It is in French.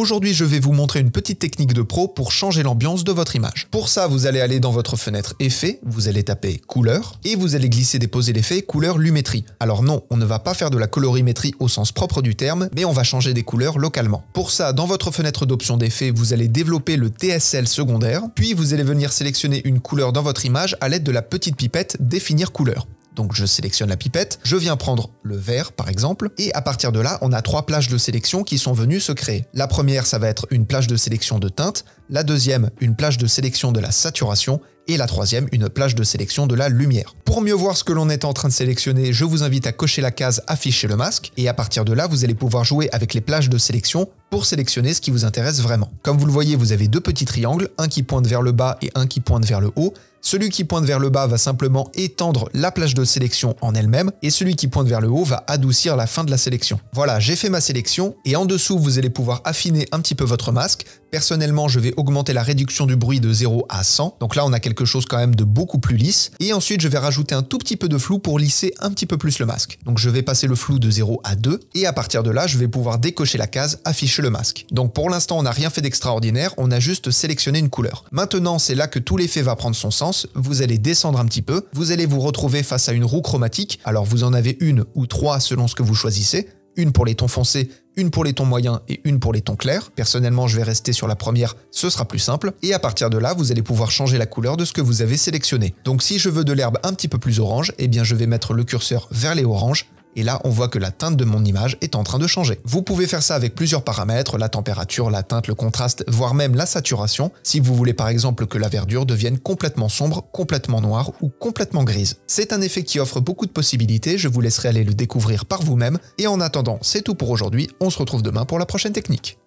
Aujourd'hui, je vais vous montrer une petite technique de pro pour changer l'ambiance de votre image. Pour ça, vous allez aller dans votre fenêtre Effets, vous allez taper Couleur et vous allez glisser déposer l'effet Couleur Lumétrie. Alors non, on ne va pas faire de la colorimétrie au sens propre du terme, mais on va changer des couleurs localement. Pour ça, dans votre fenêtre d'options d'effet, vous allez développer le TSL secondaire, puis vous allez venir sélectionner une couleur dans votre image à l'aide de la petite pipette Définir couleur. Donc je sélectionne la pipette, je viens prendre le vert par exemple, et à partir de là, on a trois plages de sélection qui sont venues se créer. La première, ça va être une plage de sélection de teinte, la deuxième, une plage de sélection de la saturation, et la troisième, une plage de sélection de la lumière. Pour mieux voir ce que l'on est en train de sélectionner, je vous invite à cocher la case Afficher le masque, et à partir de là, vous allez pouvoir jouer avec les plages de sélection pour sélectionner ce qui vous intéresse vraiment. Comme vous le voyez, vous avez deux petits triangles, un qui pointe vers le bas et un qui pointe vers le haut, celui qui pointe vers le bas va simplement étendre la plage de sélection en elle-même et celui qui pointe vers le haut va adoucir la fin de la sélection. Voilà, j'ai fait ma sélection et en dessous vous allez pouvoir affiner un petit peu votre masque. Personnellement, je vais augmenter la réduction du bruit de 0 à 100. Donc là, on a quelque chose quand même de beaucoup plus lisse. Et ensuite, je vais rajouter un tout petit peu de flou pour lisser un petit peu plus le masque. Donc je vais passer le flou de 0 à 2 et à partir de là, je vais pouvoir décocher la case afficher le masque. Donc pour l'instant, on n'a rien fait d'extraordinaire, on a juste sélectionné une couleur. Maintenant, c'est là que tout l'effet va prendre son sens vous allez descendre un petit peu, vous allez vous retrouver face à une roue chromatique, alors vous en avez une ou trois selon ce que vous choisissez, une pour les tons foncés, une pour les tons moyens et une pour les tons clairs. Personnellement, je vais rester sur la première, ce sera plus simple. Et à partir de là, vous allez pouvoir changer la couleur de ce que vous avez sélectionné. Donc si je veux de l'herbe un petit peu plus orange, eh bien je vais mettre le curseur vers les oranges et là, on voit que la teinte de mon image est en train de changer. Vous pouvez faire ça avec plusieurs paramètres, la température, la teinte, le contraste, voire même la saturation, si vous voulez par exemple que la verdure devienne complètement sombre, complètement noire ou complètement grise. C'est un effet qui offre beaucoup de possibilités, je vous laisserai aller le découvrir par vous-même, et en attendant, c'est tout pour aujourd'hui, on se retrouve demain pour la prochaine technique.